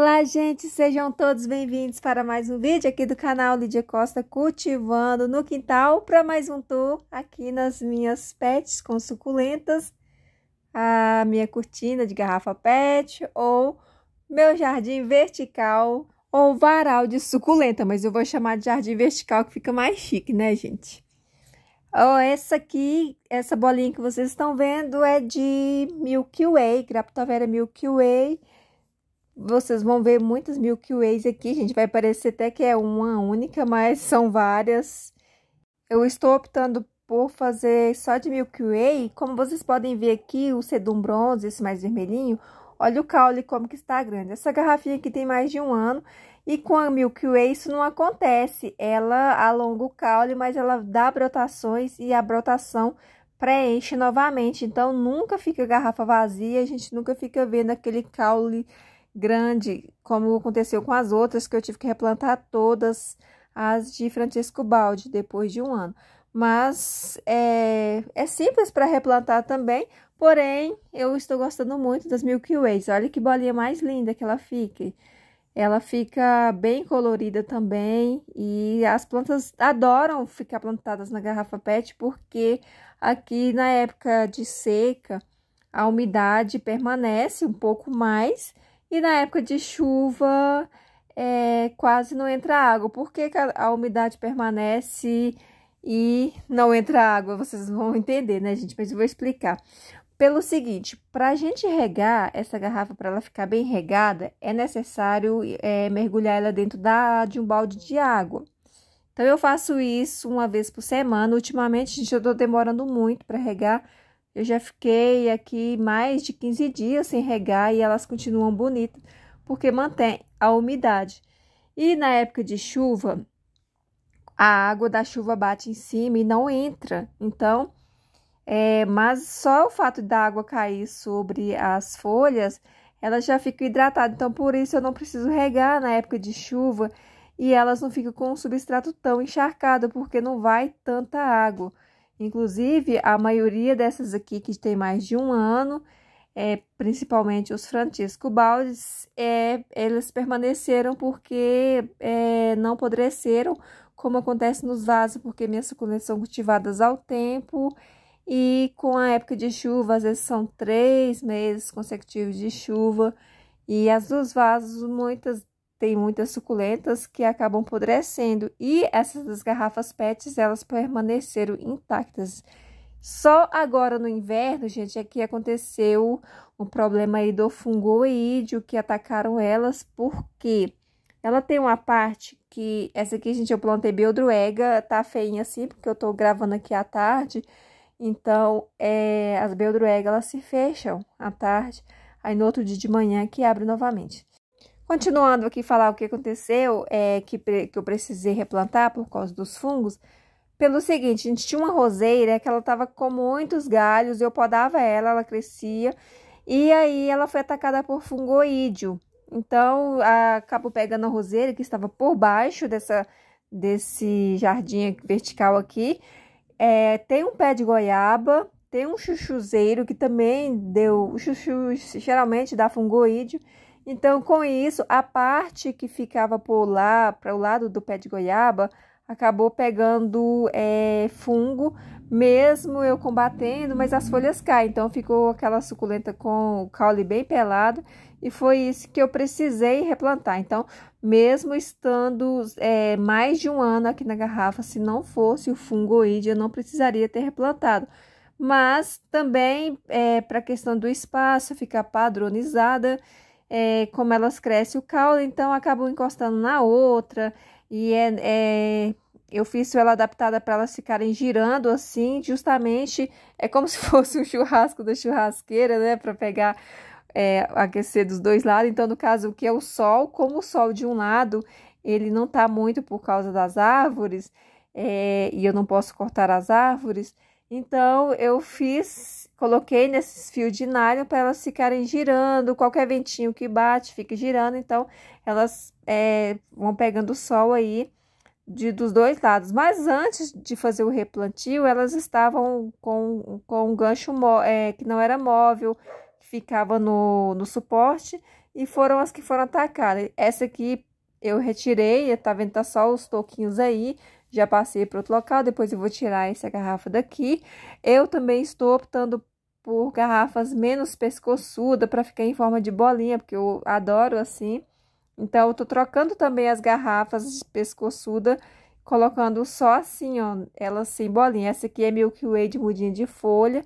Olá, gente! Sejam todos bem-vindos para mais um vídeo aqui do canal Lídia Costa Cultivando no Quintal para mais um tour aqui nas minhas pets com suculentas, a minha cortina de garrafa pet ou meu jardim vertical ou varal de suculenta, mas eu vou chamar de jardim vertical que fica mais chique, né, gente? Oh, essa aqui, essa bolinha que vocês estão vendo é de Milky Way, Graptovera Milky Way vocês vão ver muitas Milky Ways aqui, gente. Vai parecer até que é uma única, mas são várias. Eu estou optando por fazer só de Milky Way. Como vocês podem ver aqui, o sedum bronze, esse mais vermelhinho, olha o caule como que está grande. Essa garrafinha aqui tem mais de um ano. E com a Milky Way isso não acontece. Ela alonga o caule, mas ela dá brotações e a brotação preenche novamente. Então, nunca fica garrafa vazia, a gente nunca fica vendo aquele caule grande, como aconteceu com as outras, que eu tive que replantar todas as de Francisco Balde depois de um ano. Mas é, é simples para replantar também, porém eu estou gostando muito das Milky Ways. Olha que bolinha mais linda que ela fica. Ela fica bem colorida também e as plantas adoram ficar plantadas na garrafa PET porque aqui na época de seca a umidade permanece um pouco mais e na época de chuva, é, quase não entra água. Por que, que a, a, umidade permanece e não entra água? Vocês vão entender, né, gente? Mas eu vou explicar. Pelo seguinte, para a gente regar essa garrafa, para ela ficar bem regada, é necessário é, mergulhar ela dentro da, de um balde de água. Então, eu faço isso uma vez por semana. Ultimamente, gente, eu estou demorando muito para regar eu já fiquei aqui mais de 15 dias sem regar e elas continuam bonitas, porque mantém a umidade. E na época de chuva, a água da chuva bate em cima e não entra. Então, é, mas só o fato da água cair sobre as folhas, ela já fica hidratada. Então, por isso eu não preciso regar na época de chuva e elas não ficam com o substrato tão encharcado, porque não vai tanta água. Inclusive, a maioria dessas aqui que tem mais de um ano, é, principalmente os Francisco Baldes, é, eles permaneceram porque é, não apodreceram, como acontece nos vasos, porque minhas suculentas são cultivadas ao tempo e com a época de chuva, às vezes são três meses consecutivos de chuva. E as dos vasos, muitas tem muitas suculentas que acabam apodrecendo e essas garrafas PETs elas permaneceram intactas. Só agora no inverno, gente, é que aconteceu um problema aí do fungoídeo que atacaram elas, porque ela tem uma parte que essa aqui, gente, eu plantei beldroega, tá feinha assim, porque eu tô gravando aqui à tarde. Então, é, as beldroegas elas se fecham à tarde, aí no outro dia de manhã que abre novamente. Continuando aqui falar o que aconteceu, é que, que eu precisei replantar por causa dos fungos, pelo seguinte, a gente tinha uma roseira que ela estava com muitos galhos, eu podava ela, ela crescia, e aí ela foi atacada por fungoídeo. Então, acabo pegando a roseira que estava por baixo dessa, desse jardim vertical aqui. É, tem um pé de goiaba, tem um chuchuzeiro que também deu... O chuchu geralmente dá fungoídeo. Então, com isso, a parte que ficava por lá, para o lado do pé de goiaba, acabou pegando é, fungo, mesmo eu combatendo, mas as folhas caem. Então, ficou aquela suculenta com o caule bem pelado e foi isso que eu precisei replantar. Então, mesmo estando é, mais de um ano aqui na garrafa, se não fosse o fungoide, eu não precisaria ter replantado. Mas também, é, para a questão do espaço ficar padronizada, é, como elas crescem o caule, então acabam encostando na outra. E é, é eu fiz ela adaptada para elas ficarem girando assim, justamente é como se fosse um churrasco da churrasqueira, né? Para pegar, é, aquecer dos dois lados. Então, no caso, o que é o sol, como o sol de um lado ele não tá muito por causa das árvores, é, e eu não posso cortar as árvores, então, eu fiz, coloquei nesses fios de nylon para elas ficarem girando, qualquer ventinho que bate, fica girando, então elas é, vão pegando o sol aí de, dos dois lados. Mas antes de fazer o replantio, elas estavam com, com um gancho é, que não era móvel, que ficava no, no suporte, e foram as que foram atacadas. Essa aqui eu retirei, tá vendo? Tá só os toquinhos aí, já passei para outro local, depois eu vou tirar essa garrafa daqui. Eu também estou optando por garrafas menos pescoçuda para ficar em forma de bolinha, porque eu adoro assim. Então, eu tô trocando também as garrafas de pescoçuda, colocando só assim, ó, elas sem bolinha. Essa aqui é Milky Way de mudinha de folha,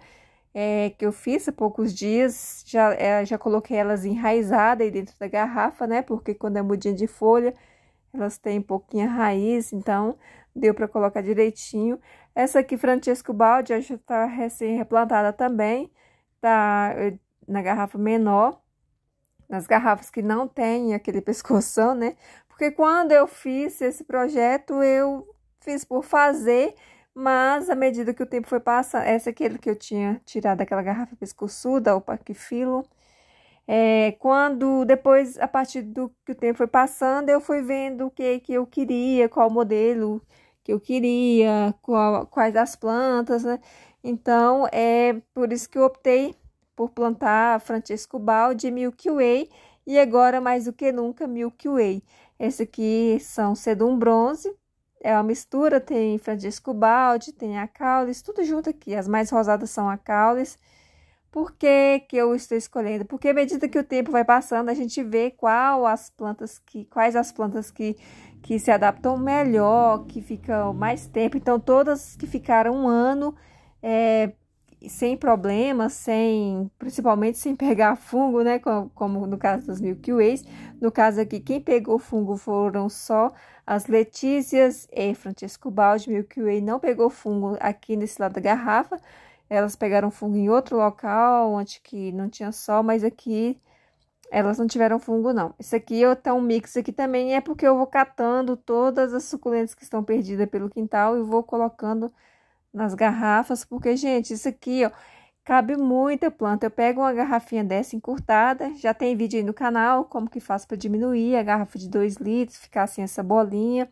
é, que eu fiz há poucos dias. Já, é, já coloquei elas enraizadas aí dentro da garrafa, né? Porque quando é mudinha de folha, elas têm pouquinha raiz, então deu para colocar direitinho. Essa aqui, Francesco Baldi, já está recém-replantada também, tá eh, na garrafa menor, nas garrafas que não tem aquele pescoção, né? Porque quando eu fiz esse projeto, eu fiz por fazer, mas à medida que o tempo foi passando, essa aqui que eu tinha tirado daquela garrafa pescoçuda, o filo. é, quando depois, a partir do que o tempo foi passando, eu fui vendo o que, que eu queria, qual modelo, que eu queria, qual, quais as plantas, né? Então, é por isso que eu optei por plantar Francesco Balde, Milky Way e agora mais do que nunca Milky Way. Esse aqui são sedum bronze, é uma mistura, tem Francesco Balde, tem a Caulis, tudo junto aqui. As mais rosadas são a Caulis. Por que, que eu estou escolhendo? Porque à medida que o tempo vai passando, a gente vê qual as plantas que, quais as plantas que, que se adaptam melhor, que ficam mais tempo. Então, todas que ficaram um ano é, sem problemas, sem, principalmente sem pegar fungo, né? Como, como no caso das Milky Ways. No caso aqui, quem pegou fungo foram só as Letícias e Francesco Baldi. Milky Way não pegou fungo aqui nesse lado da garrafa. Elas pegaram fungo em outro local, onde que não tinha sol, mas aqui elas não tiveram fungo, não. Isso aqui eu tá um mix aqui também. É porque eu vou catando todas as suculentas que estão perdidas pelo quintal e vou colocando nas garrafas. Porque, gente, isso aqui, ó, cabe muita planta. Eu pego uma garrafinha dessa encurtada. Já tem vídeo aí no canal como que faço para diminuir a garrafa de 2 litros, ficar assim essa bolinha.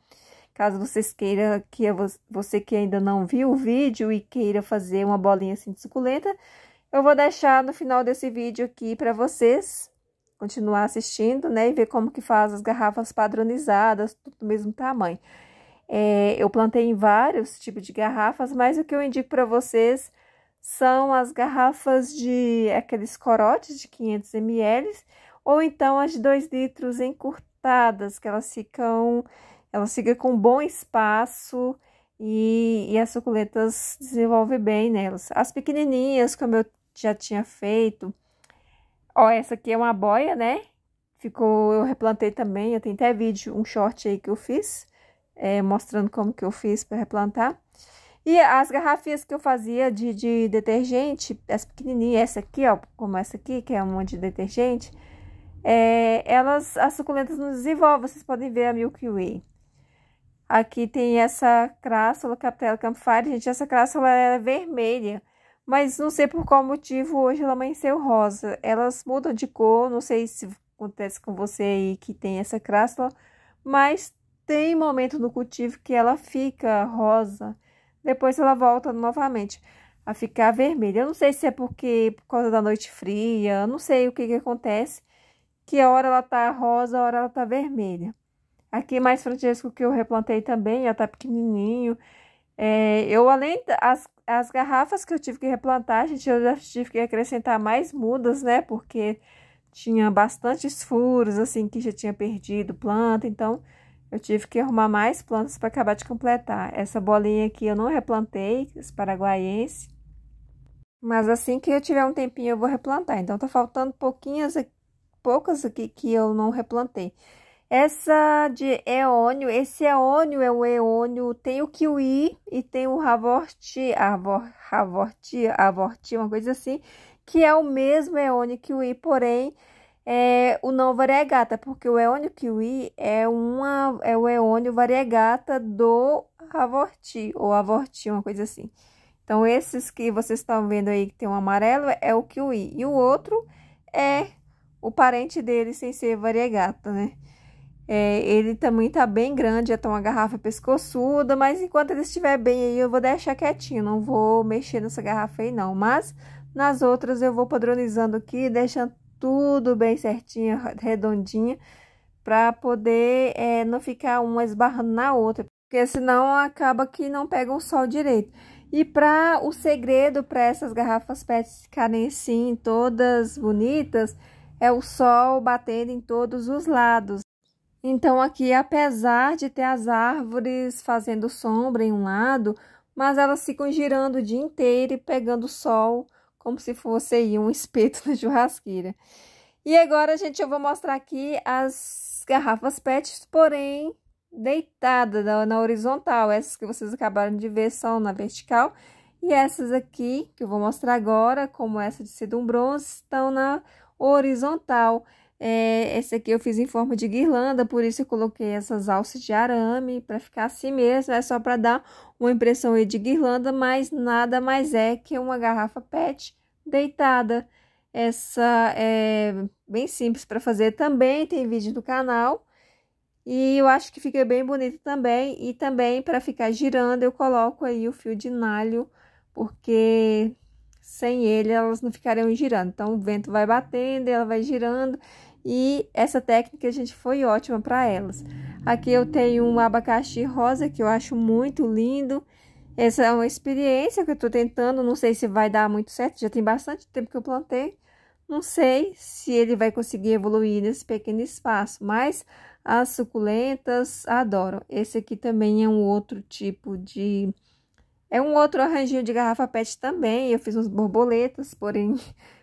Caso vocês queiram, que você que ainda não viu o vídeo e queira fazer uma bolinha assim de suculenta, eu vou deixar no final desse vídeo aqui para vocês continuar assistindo, né, e ver como que faz as garrafas padronizadas, tudo do mesmo tamanho. É, eu plantei em vários tipos de garrafas, mas o que eu indico para vocês são as garrafas de aqueles corotes de 500 ml, ou então as de 2 litros encurtadas, que elas ficam, elas ficam com bom espaço e, e as suculentas desenvolvem bem nelas. As pequenininhas, como eu já tinha feito, Ó, essa aqui é uma boia, né? Ficou, eu replantei também, eu tenho até vídeo, um short aí que eu fiz, é, mostrando como que eu fiz para replantar. E as garrafinhas que eu fazia de, de detergente, as pequenininhas, essa aqui, ó, como essa aqui, que é um monte de detergente, é, elas, as suculentas não desenvolvem, vocês podem ver a Milky Way. Aqui tem essa crássula, Capitella campfire, gente, essa crássula é vermelha, mas não sei por qual motivo hoje ela amanheceu rosa. Elas mudam de cor, não sei se acontece com você aí que tem essa crássula, mas tem momento no cultivo que ela fica rosa, depois ela volta novamente a ficar vermelha. Eu não sei se é porque por causa da noite fria, não sei o que que acontece, que a hora ela tá rosa, a hora ela tá vermelha. Aqui mais Francesco que eu replantei também, já tá pequenininho, é, eu, além das as garrafas que eu tive que replantar, gente, eu já tive que acrescentar mais mudas, né? Porque tinha bastantes furos, assim, que já tinha perdido planta, então eu tive que arrumar mais plantas para acabar de completar. Essa bolinha aqui eu não replantei, esse paraguaiense. Mas assim que eu tiver um tempinho eu vou replantar. Então tá faltando pouquinhas, poucas aqui que eu não replantei. Essa de eônio, esse eônio é o eônio, tem o kiwi e tem o ravorti, avor, ravorti, avorti, uma coisa assim, que é o mesmo eônio kiwi, porém é, o não variegata, porque o eônio kiwi é, uma, é o eônio variegata do avorti, ou avorti, uma coisa assim. Então, esses que vocês estão vendo aí, que tem um amarelo, é o kiwi. E o outro é o parente dele, sem ser variegata, né? É, ele também tá bem grande, já tá uma garrafa pescoçuda, mas enquanto ele estiver bem aí, eu vou deixar quietinho, não vou mexer nessa garrafa aí não. Mas nas outras eu vou padronizando aqui, deixando tudo bem certinho, redondinho, para poder é, não ficar uma esbarrando na outra, porque senão acaba que não pega o sol direito. E para o segredo para essas garrafas PET ficarem assim, todas bonitas, é o sol batendo em todos os lados. Então, aqui, apesar de ter as árvores fazendo sombra em um lado, mas elas ficam girando o dia inteiro e pegando sol, como se fosse aí, um espeto na churrasqueira. E agora, gente, eu vou mostrar aqui as garrafas PET, porém deitada na, horizontal. Essas que vocês acabaram de ver são na vertical. E essas aqui, que eu vou mostrar agora, como essa de sedum bronze, estão na horizontal. É, esse aqui eu fiz em forma de guirlanda, por isso eu coloquei essas alças de arame para ficar assim mesmo. É só para dar uma impressão aí de guirlanda, mas nada mais é que uma garrafa PET deitada. Essa é bem simples para fazer também, tem vídeo do canal. E eu acho que fica bem bonito também. E também para ficar girando eu coloco aí o fio de nalho, porque sem ele elas não ficariam girando. Então o vento vai batendo, ela vai girando e essa técnica, gente, foi ótima para elas. Aqui eu tenho um abacaxi rosa que eu acho muito lindo. Essa é uma experiência que eu estou tentando, não sei se vai dar muito certo, já tem bastante tempo que eu plantei. Não sei se ele vai conseguir evoluir nesse pequeno espaço, mas as suculentas adoram. Esse aqui também é um outro tipo de... É um outro arranjinho de garrafa pet também, eu fiz uns borboletas, porém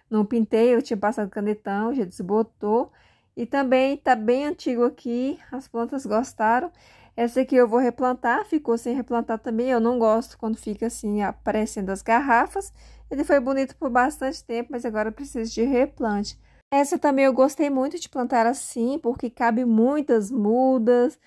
não pintei, eu tinha passado canetão, já desbotou. E também tá bem antigo aqui, as plantas gostaram. Essa aqui eu vou replantar, ficou sem replantar também, eu não gosto quando fica assim aparecendo as garrafas. Ele foi bonito por bastante tempo, mas agora eu preciso de replante. Essa também eu gostei muito de plantar assim, porque cabe muitas mudas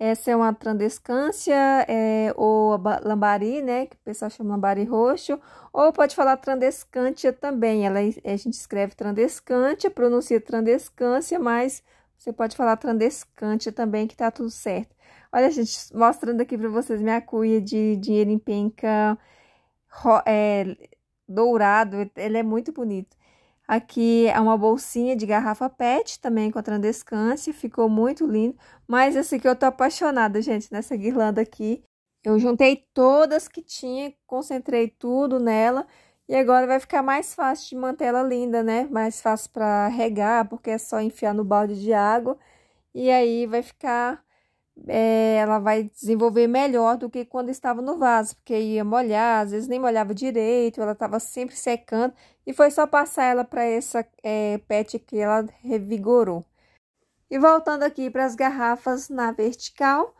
essa é uma trandescância é, ou lambari, né? Que o pessoal chama lambari roxo. Ou pode falar trandescância também. Ela, a gente escreve trandescância, pronuncia trandescância, mas você pode falar trandescância também, que tá tudo certo. Olha, gente, mostrando aqui para vocês minha cuia de dinheiro em penca é, dourado. Ele é muito bonito. Aqui é uma bolsinha de garrafa PET, também com a ficou muito lindo. Mas esse aqui eu tô apaixonada, gente, nessa guirlanda aqui. Eu juntei todas que tinha, concentrei tudo nela. E agora vai ficar mais fácil de manter ela linda, né? Mais fácil para regar, porque é só enfiar no balde de água. E aí vai ficar é, ela vai desenvolver melhor do que quando estava no vaso, porque ia molhar, às vezes nem molhava direito, ela estava sempre secando, e foi só passar ela para essa é, pet que ela revigorou. E voltando aqui para as garrafas na vertical,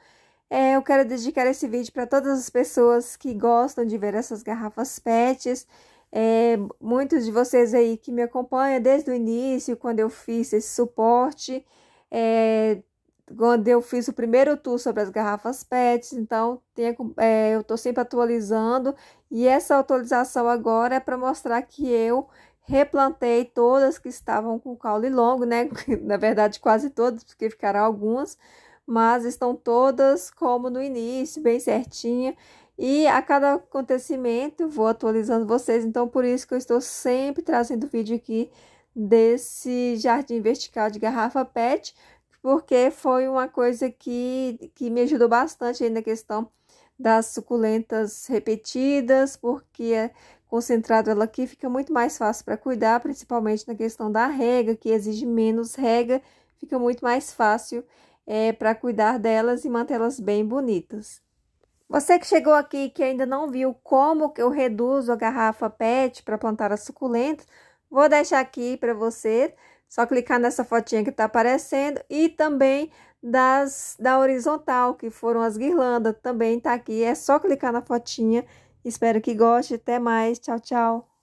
é, eu quero dedicar esse vídeo para todas as pessoas que gostam de ver essas garrafas pets, é, muitos de vocês aí que me acompanham desde o início, quando eu fiz esse suporte, é, quando eu fiz o primeiro tour sobre as garrafas PET, então é, eu estou sempre atualizando e essa atualização agora é para mostrar que eu replantei todas que estavam com caule longo, né? Na verdade, quase todas, porque ficaram algumas, mas estão todas como no início, bem certinha. E a cada acontecimento eu vou atualizando vocês, então por isso que eu estou sempre trazendo vídeo aqui desse jardim vertical de garrafa PET porque foi uma coisa que, que me ajudou bastante aí na questão das suculentas repetidas, porque é concentrado ela aqui fica muito mais fácil para cuidar, principalmente na questão da rega, que exige menos rega, fica muito mais fácil é, para cuidar delas e mantê-las bem bonitas. Você que chegou aqui e que ainda não viu como que eu reduzo a garrafa PET para plantar as suculentas, vou deixar aqui para você só clicar nessa fotinha que está aparecendo e também das da horizontal, que foram as guirlandas, também está aqui. É só clicar na fotinha. Espero que goste. Até mais. Tchau, tchau.